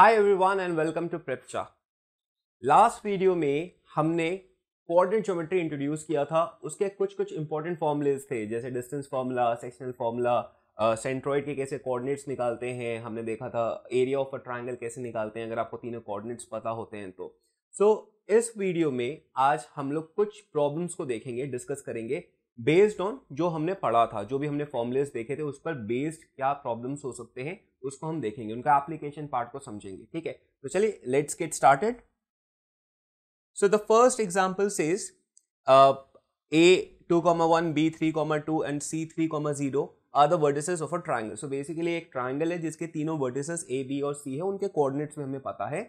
Hi everyone and welcome to प्रेपचा last video में हमने कोऑर्डिनेट ज्योमेट्री इंट्रोड्यूस किया था उसके कुछ कुछ इंपॉर्टेंट फॉर्मूलेज थे जैसे distance formula sectional formula centroid के कैसे कोऑर्डिनेट्स निकालते हैं हमने देखा था एरिया ऑफ अ ट्राइंगल कैसे निकालते हैं अगर आपको तीनों कॉर्डिनेट्स पता होते हैं तो सो so, इस वीडियो में आज हम लोग कुछ प्रॉब्लम्स को देखेंगे डिस्कस करेंगे बेस्ड ऑन जो हमने पढ़ा था जो भी हमने फॉर्मुलेस देखे थे उस पर बेस्ड क्या प्रॉब्लम्स हो सकते हैं उसको हम देखेंगे उनका एप्लीकेशन पार्ट को समझेंगे ठीक है तो चलिए let's get started so the first example says A two comma one B three comma two and C three comma zero are the vertices of a triangle so basically एक triangle है जिसके तीनों वर्टिसेस ए बी और सी है उनके coordinates में हमें पता है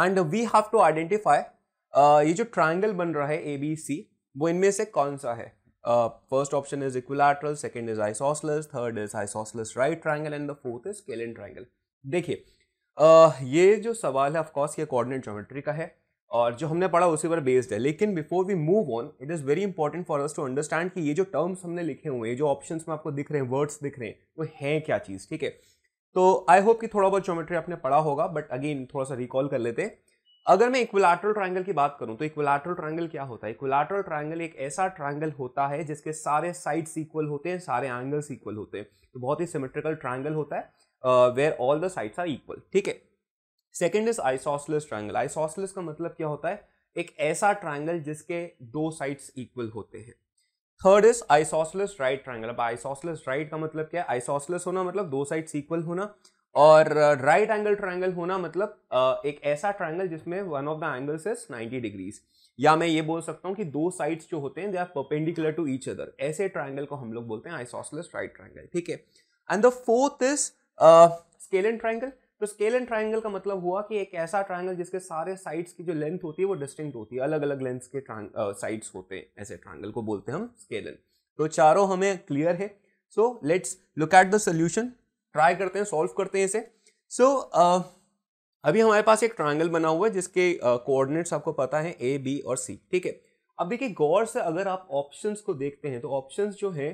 and we have to identify ये जो ट्राइंगल बन रहा है ए बी सी वो इनमें से कौन सा है Uh, first option is equilateral, second is isosceles, third is isosceles right triangle and the fourth is scalene triangle. देखिए uh, ये जो सवाल है ऑफकोर्स ये कोऑर्डिनेट ज्योमेट्री का है और जो हमने पढ़ा उसी पर बेस्ड है लेकिन before we move on it is very important for us to understand कि ये जो टर्म्स हमने लिखे हुए हैं जो ऑप्शंस में आपको दिख रहे हैं वर्ड्स दिख रहे हैं वो हैं क्या चीज़ ठीक है तो आई होप कि थोड़ा बहुत ज्योमेट्री आपने पढ़ा होगा बट अगेन थोड़ा सा रिकॉल कर लेते हैं अगर मैं इक्विलाटरल ट्रायंगल की बात करूं तो इक्विलाटरल ट्रायंगल क्या होता है इक्विलाटरल ट्रायंगल एक ऐसा ट्रायंगल होता है जिसके सारे साइड्स इक्वल होते हैं सारे एंगल्स इक्वल होते हैं तो बहुत ही सिमेट्रिकल ट्रायंगल होता है where all the sides are equal ठीक है second is isosceles triangle isosceles का मतलब क्या होता है एक ऐसा ट्राइंगल जिसके दो साइड्स इक्वल होते हैं third is isosceles right triangle अब आइसोसलिस राइट का मतलब क्या है आइसोसलिस होना मतलब दो साइड्स इक्वल होना और राइट एंगल ट्राइंगल होना मतलब uh, एक ऐसा ट्राइंगल जिसमें one of the angles is 90 degrees या मैं ये बोल सकता हूँ कि दो साइड्स जो होते हैं they are perpendicular to each other ऐसे ट्राइंगल को हम लोग बोलते हैं आइसोसलेस राइट ट्राइंगल ठीक है and the fourth is scalene triangle तो स्केल एंड ट्राइंगल का मतलब हुआ कि एक ऐसा ट्राइंगल जिसके सारे साइड्स की जो लेंथ होती है वो डिस्टिंक्ट होती है अलग अलग लेंथ के साइड्स uh, होते हैं ऐसे ट्राइंगल को बोलते हैं हम स्केल तो चारों हमें क्लियर है so let's look at the solution try करते हैं सॉल्व करते हैं इसे सो so, uh, अभी हमारे पास एक ट्राइंगल बना हुआ है जिसके कोऑर्डिनेट्स uh, आपको पता है ए बी और सी ठीक है अब देखिए गौर से अगर आप ऑप्शंस को देखते हैं तो ऑप्शंस जो हैं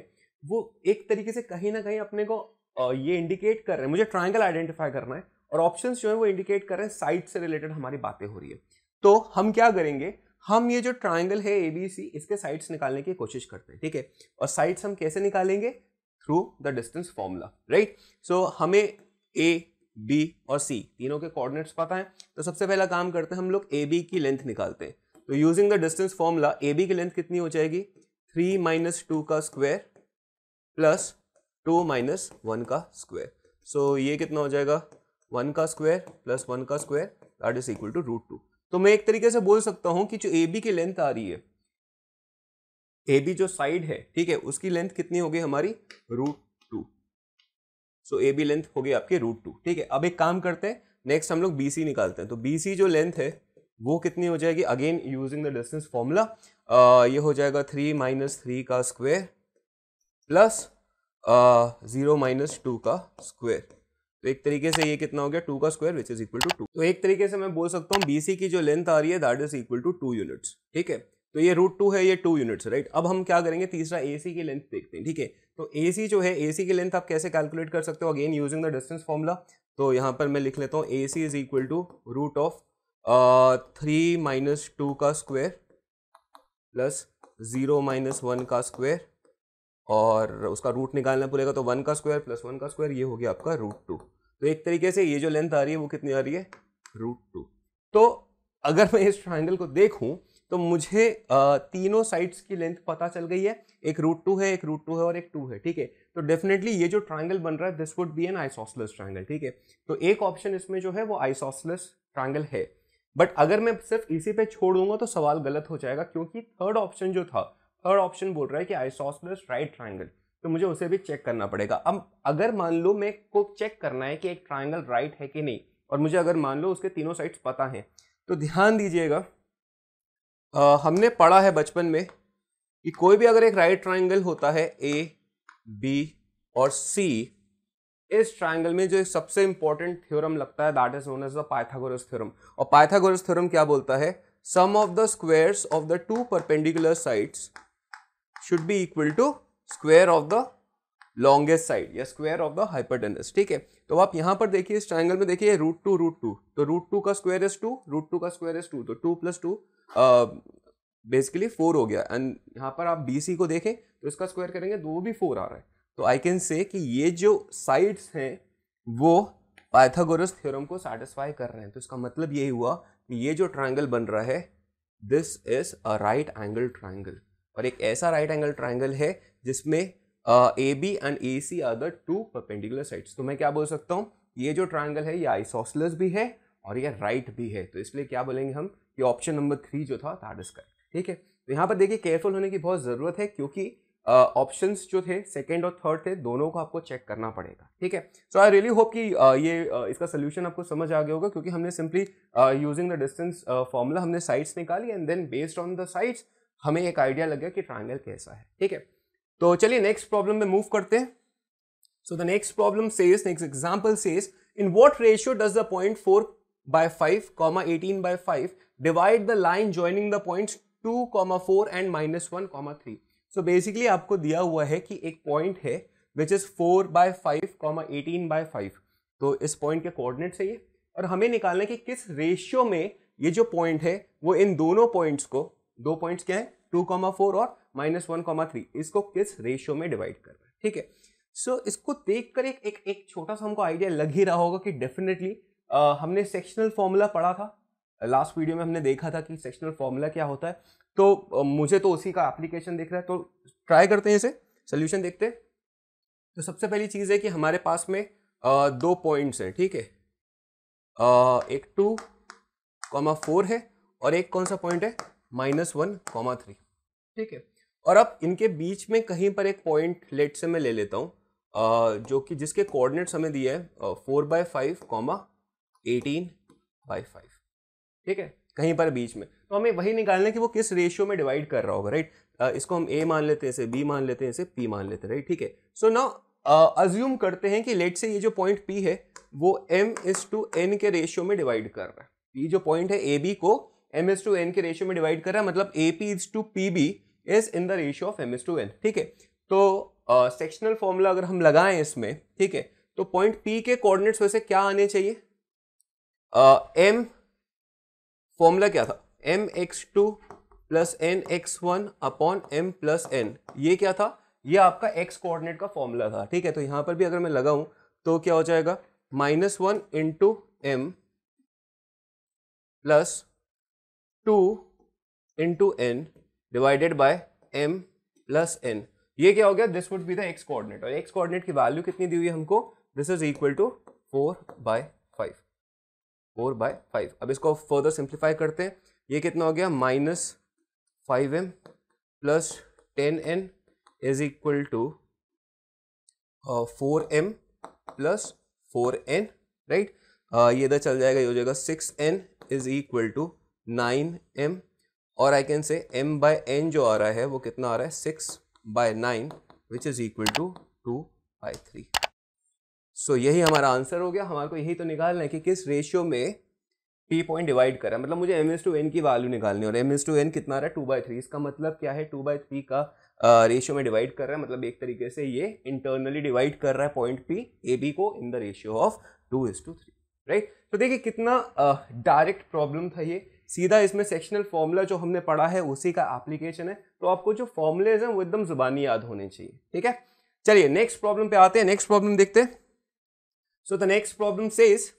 वो एक तरीके से कहीं ना कहीं अपने को uh, ये इंडिकेट कर रहे हैं मुझे ट्राइंगल आइडेंटिफाई करना है और ऑप्शंस जो है वो इंडिकेट कर रहे हैं साइड से रिलेटेड हमारी बातें हो रही है तो हम क्या करेंगे हम ये जो ट्राइंगल है ए बी सी इसके साइड्स निकालने की कोशिश करते हैं ठीक है और साइड्स हम कैसे निकालेंगे through the distance formula, right? So हमें A, B और C तीनों के coordinates पता है तो सबसे पहला काम करते हैं हम लोग ए बी की लेंथ निकालते हैं तो using the distance formula A B की लेंथ कितनी हो जाएगी थ्री माइनस टू का square plus two minus one का स्क्वायर सो ये कितना हो जाएगा वन का स्क्वायर प्लस वन का square that is equal to root two तो मैं एक तरीके से बोल सकता हूँ कि जो ए बी की लेंथ आ रही है ए बी जो साइड है ठीक है उसकी लेंथ कितनी होगी हमारी root two so A B length होगी आपकी रूट टू ठीक है अब एक काम करते हैं नेक्स्ट हम लोग बी सी निकालते हैं तो बी सी जो लेंथ है वो कितनी हो जाएगी again using the distance formula ये हो जाएगा थ्री माइनस थ्री का square plus zero minus two का स्क्वेयर तो एक तरीके से ये कितना हो गया टू का square which is equal to two तो एक तरीके से मैं बोल सकता हूँ बीसी की जो लेंथ आ रही है that is equal to two units ठीक है तो ये रूट टू है ये टू यूनिट्स राइट अब हम क्या करेंगे तीसरा ए सी की लेंथ देखते हैं ठीक है तो ए सी जो है ए सी की लेंथ आप कैसे कैलकुलेट कर सकते हो again using the distance formula तो यहाँ पर मैं लिख लेता हूँ A C is equal to root of three minus two का square plus zero minus one का स्क्वायर और उसका रूट निकालना पड़ेगा तो वन का स्क्वायर प्लस वन का स्क्वायर ये हो गया आपका रूट टू तो एक तरीके से ये जो लेंथ आ रही है वो कितनी आ रही है रूट टू तो अगर मैं इस ट्राइंगल को देखूं तो मुझे तीनों साइड्स की लेंथ पता चल गई है एक रूट टू है एक रूट टू है और एक टू है ठीक है तो डेफिनेटली ये जो ट्राइंगल बन रहा है this would be an isosceles triangle ठीक है तो एक ऑप्शन इसमें जो है वो आइसोसलेस ट्राइंगल है बट अगर मैं सिर्फ इसी पे छोड़ दूंगा तो सवाल गलत हो जाएगा क्योंकि थर्ड ऑप्शन जो था थर्ड ऑप्शन बोल रहा है कि आइसोसलेस राइट ट्राइंगल तो मुझे उसे भी चेक करना पड़ेगा अब अगर मान लो मैं को चेक करना है कि एक ट्राइंगल राइट है कि नहीं और मुझे अगर मान लो उसके तीनों साइड्स पता हैं तो ध्यान दीजिएगा आ, हमने पढ़ा है बचपन में कि कोई भी अगर एक राइट ट्राइंगल होता है ए बी और सी इस ट्राइंगल में जो एक सबसे इंपॉर्टेंट थ्योरम लगता है that is known as the Pythagoras theorem और पाइथागोरस थ्योरम क्या बोलता है sum of the squares of the two perpendicular sides should be equal to square of the longest side या स्क्वायर ऑफ द हाइपरटेनस ठीक है तो आप यहाँ पर देखिए इस ट्राइंगल में देखिए रूट टू रूट टू तो रूट टू का square is two root two का स्क्वायर इज टू तो two plus two basically four हो गया एंड यहाँ पर आप बी को देखें तो इसका स्क्वायर करेंगे तो वो भी फोर आ रहा है तो आई कैन से कि ये जो साइड्स हैं वो पाइथागोरस थ्योरम को सेटिस्फाई कर रहे हैं तो इसका मतलब यही हुआ कि ये जो ट्राइंगल बन रहा है this is a right angle triangle और एक ऐसा राइट एंगल ट्राइंगल है जिसमें A B and A C are the two perpendicular sides तो मैं क्या बोल सकता हूँ ये जो ट्राइंगल है ये आइसोसलस भी है और ये राइट right भी है तो इसलिए क्या बोलेंगे हम कि ऑप्शन नंबर थ्री जो था दैट इज करेक्ट ठीक है तो यहाँ पर देखिए केयरफुल होने की बहुत ज़रूरत है क्योंकि ऑप्शन uh, जो थे सेकेंड और थर्ड थे दोनों को आपको चेक करना पड़ेगा ठीक है सो आई रियली होप कि uh, ये uh, इसका सोल्यूशन आपको समझ आ गया होगा क्योंकि हमने simply using the distance formula हमने साइड्स निकाली and then based on the sides हमें एक आइडिया लग गया कि ट्राइंगल कैसा है ठीक है तो चलिए नेक्स्ट प्रॉब्लम में मूव करते हैं so the next problem says next example says in what ratio does the point four by five comma eighteen by five divide the line joining the point two comma four and minus one comma three so basically आपको दिया हुआ है कि एक point है which is four by five comma eighteen by five तो इस point के कोऑर्डिनेट चाहिए और हमें निकालना है कि किस रेशियो में ये जो पॉइंट है वो इन दोनों पॉइंट्स को दो पॉइंट्स क्या है टू कॉमा फोर और माइनस वन कॉमा थ्री इसको किस रेशियो में डिवाइड रहा है ठीक है सो इसको देख कर एक एक, एक छोटा सा हमको आइडिया लग ही रहा होगा कि डेफिनेटली हमने सेक्शनल फॉर्मूला पढ़ा था लास्ट वीडियो में हमने देखा था कि सेक्शनल फॉर्मूला क्या होता है तो मुझे तो उसी का एप्लीकेशन दिख रहा है तो ट्राई करते हैं इसे सोल्यूशन देखते हैं तो सबसे पहली चीज़ है कि हमारे पास में आ, दो पॉइंट्स हैं ठीक है एक टू कॉमा फोर है और एक कौन सा पॉइंट है माइनस वन कॉमा थ्री ठीक है और अब इनके बीच में कहीं पर एक पॉइंट लेट से मैं ले लेता हूँ जो कि जिसके कोऑर्डिनेट्स हमें दिए हैं four by five comma eighteen by five ठीक है कहीं पर बीच में तो हमें वही निकालना है कि वो किस रेशियो में डिवाइड कर रहा होगा राइट इसको हम ए मान लेते हैं इसे बी मान लेते हैं इसे पी मान लेते हैं राइट ठीक है सो नाउ अज्यूम करते हैं कि लेट से ये जो पॉइंट पी है वो एम एस टू एन के रेशियो में डिवाइड कर रहा है ये जो पॉइंट है ए बी को एम एस टू एन के रेशियो में डिवाइड कर रहा है मतलब A P is to P B is in the ratio of m is to n ठीक है तो सेक्शनल uh, फॉर्मूला अगर हम लगाएं इसमें ठीक है तो पॉइंट पी के कोऑर्डिनेट्स वैसे क्या आने चाहिए एम uh, फॉर्मूला क्या था m x two plus n x one upon m plus n ये क्या था ये आपका एक्स कोऑर्डिनेट का फॉर्मूला था ठीक है तो यहां पर भी अगर मैं लगाऊं तो क्या हो जाएगा minus one into m plus two into n divided by m plus n ये क्या हो गया this would be the x coordinate और एक्स कोऑर्डिनेट की वैल्यू कितनी दी हुई है हमको this is equal to four by five four by five अब इसको फर्दर सिंप्लीफाई करते हैं ये कितना हो गया minus five m plus ten n is equal to four m plus four n right ये इधर चल जाएगा ये हो जाएगा six n is equal to nine m और I can say m by n जो आ रहा है वो कितना आ रहा है six by nine which is equal to two by three so यही हमारा आंसर हो गया हमारे को यही तो निकालना है कि किस रेशियो में पी पॉइंट डिवाइड करा मतलब मुझे एम एस टू एन की वैल्यू निकालनी और एम एस टू एन कितना आ रहा है टू बाई थ्री इसका मतलब क्या है टू बाई थ्री का रेशियो में डिवाइड कर रहा है मतलब एक तरीके से ये इंटरनली डिवाइड कर रहा है पॉइंट पी ए बी को in the ratio of two is to three right तो देखिए कितना डायरेक्ट uh, प्रॉब्लम था ये सीधा इसमें सेक्शनल फॉर्मूला जो हमने पढ़ा है उसी का एप्लीकेशन है तो आपको जो फॉर्मुलेज हैं वो एकदम जुबानी याद होने चाहिए ठीक है चलिए नेक्स्ट प्रॉब्लम पे आते हैं नेक्स्ट प्रॉब्लम देखते so the next problem says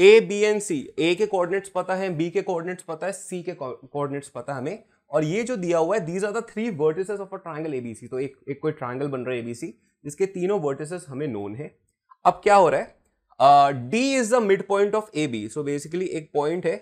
A B and C A के कोऑर्डिनेट्स पता है बी के कोऑर्डिनेट्स पता है सी के कोऑर्डिनेट्स पता है हमें और ये जो दिया हुआ है these are the three vertices of a triangle ABC तो एक एक कोई ट्रायंगल बन रहा है एबीसी जिसके तीनों वर्टिसेस हमें नोन है अब क्या हो रहा है D is the mid point of A B so basically एक पॉइंट है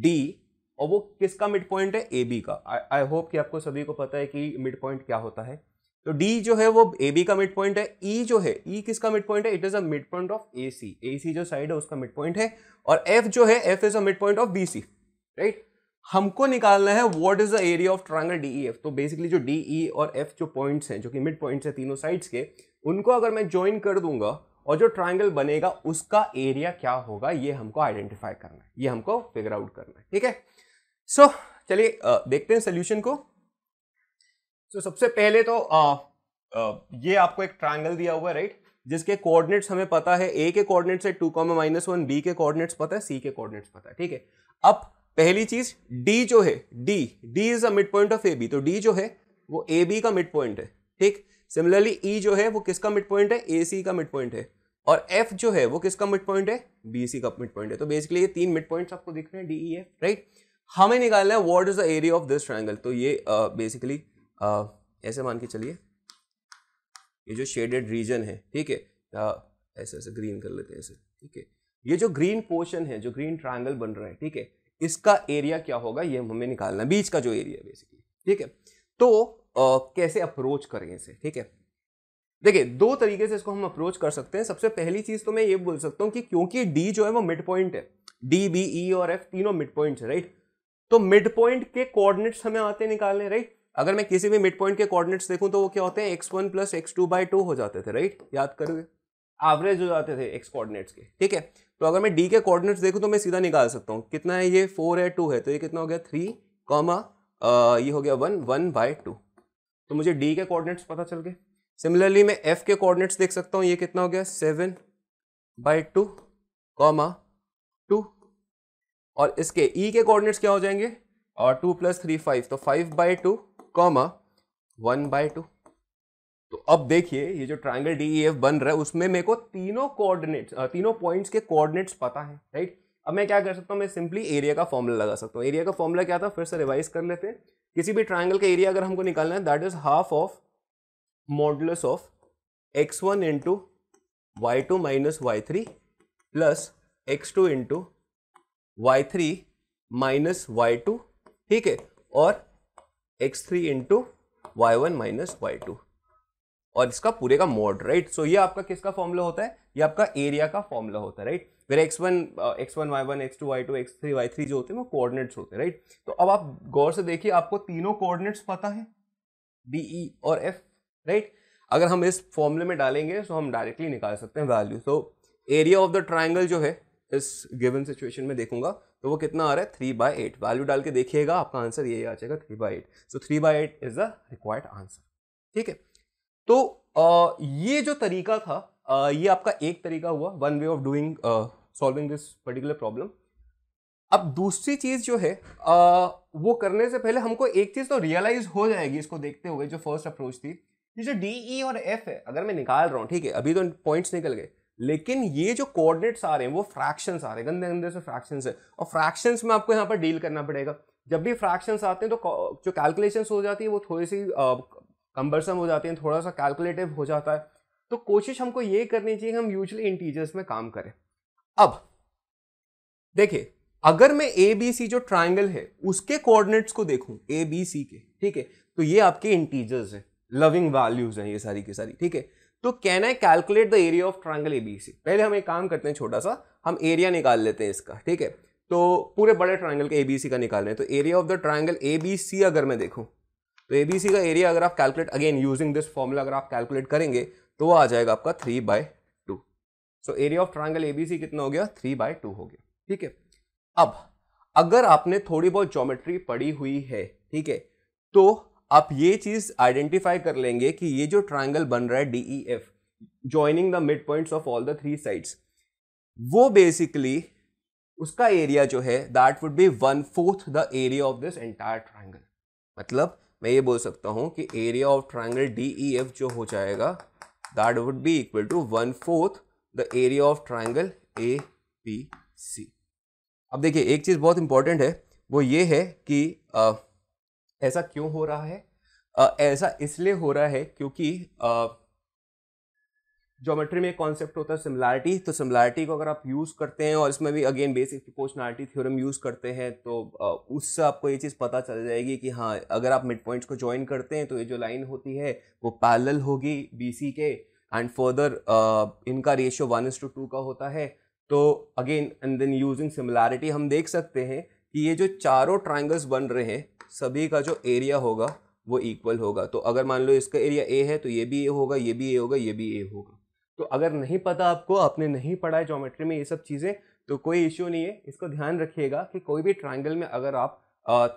डी और वो किसका मिड पॉइंट है ए बी का आई होप कि आपको सभी को पता है कि मिड पॉइंट क्या होता है तो डी जो है वो ए बी का मिड पॉइंट है ई e जो है ई e किसका मिड पॉइंट है it is a mid point of A C A C जो साइड है उसका मिड पॉइंट है और एफ जो है F is a mid point of B C right हमको निकालना है what is the area of triangle D E F तो बेसिकली जो डी ई e और एफ जो पॉइंट्स हैं जो कि मिड पॉइंट्स हैं तीनों साइड्स के उनको अगर मैं ज्वाइन कर दूंगा और जो ट्राइंगल बनेगा उसका एरिया क्या होगा ये हमको आइडेंटिफाई करना है ये हमको फिगर आउट करना है ठीक है सो चलिए देखते हैं सोल्यूशन को सो so, सबसे पहले तो आ, आ, ये आपको एक ट्राइंगल दिया हुआ है राइट जिसके कोऑर्डिनेट्स हमें पता है ए के कोऑर्डिनेट्स है two comma minus one B के कोऑर्डिनेट्स पता है सी के कोऑर्डिनेट्स पता है ठीक है अब पहली चीज डी जो है D D is a mid point of A B तो डी जो है वो ए बी का मिड पॉइंट है ठीक सिमिलरली ई e जो है वो किसका मिड पॉइंट है ए सी का मिड पॉइंट है और एफ जो है वो किसका मिड पॉइंट है बी सी का मिड पॉइंट है तो बेसिकली ये तीन मिड पॉइंट आपको दिख रहे हैं डी ई एफ राइट हमें निकालना है what is the area of this triangle तो ये बेसिकली uh, uh, ऐसे मान के चलिए ये जो शेडेड रीजन है ठीक है uh, ऐसे ऐसे ग्रीन कर लेते हैं ऐसे ठीक है ये जो ग्रीन पोर्शन है जो ग्रीन ट्राइंगल बन रहा है ठीक है इसका एरिया क्या होगा ये हमें निकालना बीच का जो एरिया बेसिकली ठीक है तो कैसे अप्रोच करें इसे ठीक है देखिए दो तरीके से इसको हम अप्रोच कर सकते हैं सबसे पहली चीज़ तो मैं ये बोल सकता हूँ कि क्योंकि डी जो है वो मिड पॉइंट है डी बी ई और एफ तीनों मिड पॉइंट है राइट तो मिड पॉइंट के कोऑर्डिनेट्स हमें आते निकालने राइट अगर मैं किसी भी मिड पॉइंट के कोऑर्डिनेट्स देखूं तो वो क्या होते हैं X one plus X two by two हो जाते थे राइट याद करोगे एवरेज हो जाते थे एक्स कोऑर्डिनेट्स के ठीक है तो अगर मैं डी के कोऑर्डिनेट्स देखूं तो मैं सीधा निकाल सकता हूँ कितना है ये फोर है टू है तो ये कितना हो गया थ्री कॉमा ये हो गया वन वन बाय टू तो मुझे डी के कोऑर्डिनेट्स पता चल गए सिमिलरली मैं एफ के कोऑर्डिनेट्स देख सकता हूँ ये कितना हो गया seven by two comma two और इसके ई e के कोऑर्डिनेट्स क्या हो जाएंगे और टू प्लस थ्री फाइव तो five by two comma one by two तो अब देखिए ये जो ट्राइंगल डी ई एफ बन रहा है उसमें मेरे को तीनों कोऑर्डिनेट्स तीनों पॉइंट्स के कोऑर्डिनेट्स पता है राइट अब मैं क्या कर सकता हूँ मैं सिंपली एरिया का फॉर्मूला लगा सकता हूँ एरिया का फॉर्मूला क्या था फिर से रिवाइज कर लेते हैं किसी भी ट्राइंगल का एरिया अगर हमको निकालना है that is half of modulus of X one into Y two minus Y three plus X two into Y three minus Y two ठीक है और X three into Y one minus Y two और इसका पूरे का mode right so ये आपका किसका फॉर्मूला होता है ये आपका एरिया का फॉर्मूला होता है राइट फिर X one X one Y one X two Y two X three Y three जो होते हैं वो कोऑर्डिनेट्स होते हैं राइट तो अब आप गौर से देखिए आपको तीनों कोऑर्डिनेट्स पता है डी ई e और एफ राइट अगर हम इस फॉर्मूले में डालेंगे तो हम डायरेक्टली निकाल सकते हैं वैल्यू तो एरिया ऑफ द ट्राइंगल जो है इस गिवन सिचुएशन में देखूंगा तो वो कितना आ रहा है थ्री बाई एट वैल्यू डाल के देखिएगा आपका आंसर यही आ जाएगा three by eight so three by eight is the required answer ठीक है तो आ, uh, ये जो तरीका था ये आपका एक तरीका हुआ one way of doing solving this particular problem अब दूसरी चीज़ जो है वो करने से पहले हमको एक चीज़ तो रियलाइज हो जाएगी इसको देखते हुए जो फर्स्ट अप्रोच थी ये जो डी ई e और एफ है अगर मैं निकाल रहा हूँ ठीक है अभी तो पॉइंट्स निकल गए लेकिन ये जो कोऑर्डिनेट्स आ रहे हैं वो फ्रैक्शंस आ रहे हैं गंदे गंदे से फ्रैक्शंस है और फ्रैक्शंस में आपको यहाँ पर डील करना पड़ेगा जब भी फ्रैक्शंस आते हैं तो जो कैलकुलेशंस हो जाती है वो थोड़ी सी कंबरसम हो जाती हैं थोड़ा सा कैलकुलेटिव हो जाता है तो कोशिश हमको ये करनी चाहिए हम यूजली इंटीजर्स में काम करें अब देखिए अगर मैं ए बी सी जो ट्राइंगल है उसके कोऑर्डिनेट्स को देखूं ए बी सी के ठीक है तो ये आपके इंटीजर्स हैं लविंग वैल्यूज हैं ये सारी की सारी ठीक है तो can I calculate the area of triangle A B C पहले हम एक काम करते हैं छोटा सा हम एरिया निकाल लेते हैं इसका ठीक है तो पूरे बड़े ट्राइंगल के ए बी सी का निकाल रहे हैं तो area of the triangle A B C अगर मैं देखूँ तो ए बी सी का एरिया अगर आप calculate again using this formula अगर आप कैलकुलेट करेंगे तो वो आ जाएगा आपका three by two so area of triangle ABC कितना हो गया थ्री बाय टू हो गया ठीक है अब अगर आपने थोड़ी बहुत ज्योमेट्री पड़ी हुई है ठीक है तो आप ये चीज आइडेंटिफाई कर लेंगे कि ये जो ट्राइंगल बन रहा है D F joining the mid point of all the three sides वो बेसिकली उसका एरिया जो है that would be one fourth the area of this entire triangle मतलब मैं ये बोल सकता हूँ कि area of triangle D E F जो हो जाएगा that would be equal to one fourth the area of triangle A P C अब देखिए एक चीज़ बहुत इंपॉर्टेंट है वो ये है कि आ, ऐसा क्यों हो रहा है आ, ऐसा इसलिए हो रहा है क्योंकि आ, ज्योमेट्री में एक कॉन्सेप्ट होता है सिमिलैरिटी तो सिमिलैरिटी को अगर आप यूज़ करते हैं और इसमें भी again basic proportionality theorem use करते हैं तो उससे आपको ये चीज़ पता चल जाएगी कि हाँ अगर आप मिड पॉइंट्स को ज्वाइन करते हैं तो ये जो लाइन होती है वो पैरल होगी बी के एंड फर्दर इनका ratio one is to two का होता है तो again and then using similarity हम देख सकते हैं कि ये जो चारों ट्राइंगल्स बन रहे हैं सभी का जो एरिया होगा वो इक्वल होगा तो अगर मान लो इसका एरिया ए है तो ये भी ए होगा ये भी ए होगा ये भी ए होगा तो अगर नहीं पता आपको आपने नहीं पढ़ा है जोमेट्री में ये सब चीज़ें तो कोई इश्यू नहीं है इसको ध्यान रखिएगा कि कोई भी ट्रायंगल में अगर आप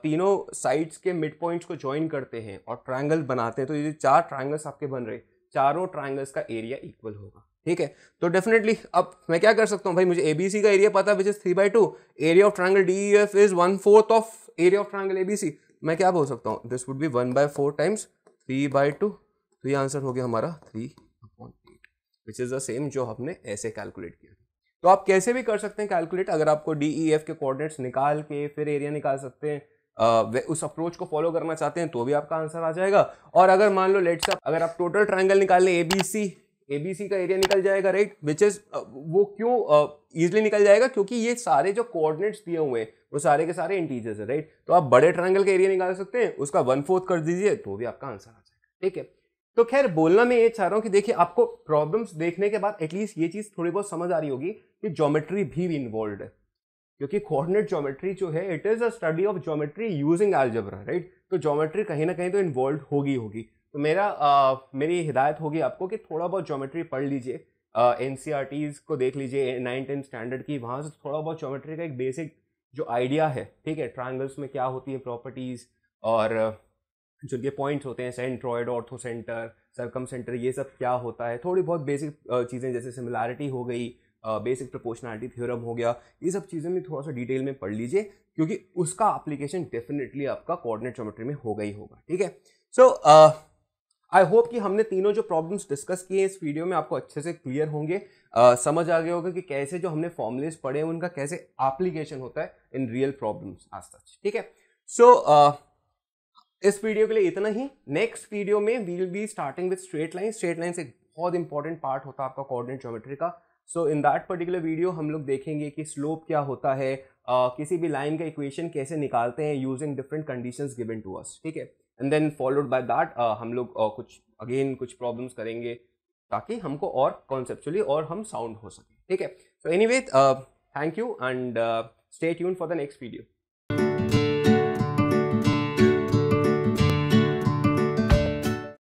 तीनों साइड्स के मिड पॉइंट्स को ज्वाइन करते हैं और ट्रायंगल बनाते हैं तो ये चार ट्रायंगल्स आपके बन रहे चारों ट्रायंगल्स का एरिया इक्वल होगा ठीक है तो डेफिनेटली अब मैं क्या कर सकता हूँ भाई मुझे सी का एरिया पता है which is three by two area of triangle D F is one fourth of area of B C मैं क्या बोल सकता हूँ this would be one by four times three by two तो ये आंसर हो गया हमारा three which is the same जो हमने ऐसे कैलकुलेट किया तो आप कैसे भी कर सकते हैं कैलकुलेट अगर आपको डी ई एफ के कोऑर्डिनेट्स निकाल के फिर एरिया निकाल सकते हैं आ, उस अप्रोच को फॉलो करना चाहते हैं तो भी आपका आंसर आ जाएगा और अगर मान लो लेट्स अप अगर आप टोटल ट्राइंगल निकाल लें ए ए बी सी बी सी का एरिया निकल जाएगा राइट विच इज वो क्यों ईजिली uh, निकल जाएगा क्योंकि ये सारे जो कोऑर्डिनेट्स दिए हुए हैं वो सारे के सारे इंटीजर्स है राइट तो आप बड़े ट्राइंगल का एरिया निकाल सकते हैं उसका वन फोर्थ कर दीजिए तो भी आपका आंसर आ जाएगा ठीक है तो खैर बोलना मैं ये चाह रहा हूँ कि देखिए आपको प्रॉब्लम्स देखने के बाद एटलीस्ट ये चीज़ थोड़ी बहुत समझ आ रही होगी कि ज्योमेट्री भी इन्वॉल्व है क्योंकि कोऑर्डिनेट ज्योमेट्री जो है it is a study of geometry using algebra right तो ज्योमेट्री कहीं ना कहीं तो इन्वॉल्व होगी होगी तो मेरा आ, मेरी हिदायत होगी आपको कि थोड़ा बहुत ज्योमेट्री पढ़ लीजिए एन e को देख लीजिए नाइन टेन स्टैंडर्ड की वहाँ से थोड़ा बहुत ज्योमेट्री का एक बेसिक जो आइडिया है ठीक है ट्राइंगल्स में क्या होती है प्रॉपर्टीज़ और जो जिनके पॉइंट्स होते हैं centroid orthocentre circumcentre ये सब क्या होता है थोड़ी बहुत बेसिक चीज़ें जैसे सिमिलैरिटी हो गई बेसिक प्रोपोर्शनैलिटी थ्योरम हो गया ये सब चीज़ें भी थोड़ा सा डिटेल में पढ़ लीजिए क्योंकि उसका एप्लीकेशन डेफिनेटली आपका कोऑर्डिनेट ज्योमेट्री में होगा ही होगा ठीक है सो आई होप कि हमने तीनों जो प्रॉब्लम्स डिस्कस किए हैं इस वीडियो में आपको अच्छे से क्लियर होंगे uh, समझ आ गया होगा कि कैसे जो हमने फॉर्मुलेस पढ़े हैं उनका कैसे एप्लीकेशन होता है इन रियल प्रॉब्लम्स आज तक ठीक है सो so, uh, इस वीडियो के लिए इतना ही नेक्स्ट वीडियो में we will be starting with straight line straight line एक बहुत इंपॉर्टेंट पार्ट होता है आपका कोऑर्डिनेट ज्योमेट्री का so in that particular video हम लोग देखेंगे कि स्लोप क्या होता है uh, किसी भी लाइन का इक्वेशन कैसे निकालते हैं using different conditions given to us ठीक है and then followed by that हम लोग uh, कुछ अगेन कुछ प्रॉब्लम्स करेंगे ताकि हमको और कॉन्सेप्चुअली और हम साउंड हो सके ठीक है so anyway thank you and stay tune for the next video